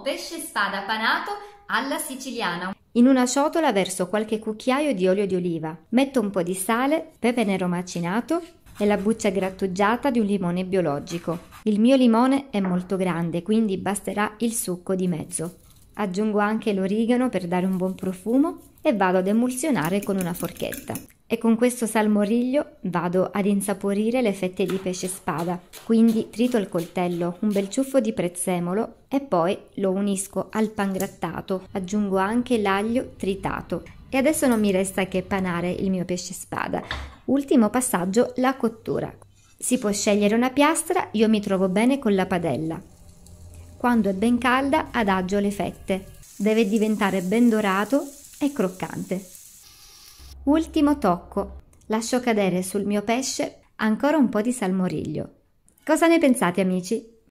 pesce spada panato alla siciliana. In una ciotola verso qualche cucchiaio di olio di oliva, metto un po' di sale, pepe nero macinato e la buccia grattugiata di un limone biologico. Il mio limone è molto grande, quindi basterà il succo di mezzo. Aggiungo anche l'origano per dare un buon profumo e vado ad emulsionare con una forchetta. E con questo salmoriglio vado ad insaporire le fette di pesce spada, quindi trito il coltello, un bel ciuffo di prezzemolo e poi lo unisco al pan grattato. aggiungo anche l'aglio tritato. E adesso non mi resta che panare il mio pesce spada. Ultimo passaggio, la cottura. Si può scegliere una piastra, io mi trovo bene con la padella. Quando è ben calda adagio le fette. Deve diventare ben dorato e croccante. Ultimo tocco. Lascio cadere sul mio pesce ancora un po' di salmoriglio. Cosa ne pensate, amici?